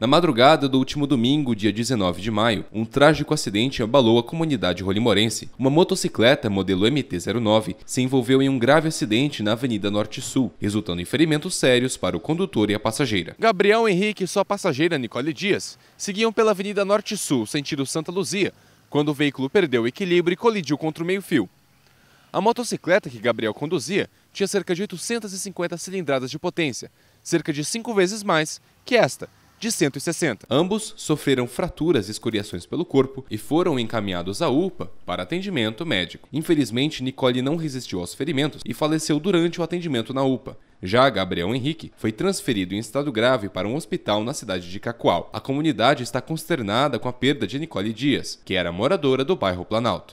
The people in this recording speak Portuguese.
Na madrugada do último domingo, dia 19 de maio, um trágico acidente abalou a comunidade rolimorense. Uma motocicleta modelo MT-09 se envolveu em um grave acidente na Avenida Norte-Sul, resultando em ferimentos sérios para o condutor e a passageira. Gabriel Henrique e sua passageira Nicole Dias seguiam pela Avenida Norte-Sul, sentido Santa Luzia, quando o veículo perdeu o equilíbrio e colidiu contra o meio-fio. A motocicleta que Gabriel conduzia tinha cerca de 850 cilindradas de potência, cerca de cinco vezes mais que esta, de 160. Ambos sofreram fraturas e escoriações pelo corpo e foram encaminhados à UPA para atendimento médico. Infelizmente, Nicole não resistiu aos ferimentos e faleceu durante o atendimento na UPA. Já Gabriel Henrique foi transferido em estado grave para um hospital na cidade de Cacoal. A comunidade está consternada com a perda de Nicole Dias, que era moradora do bairro Planalto.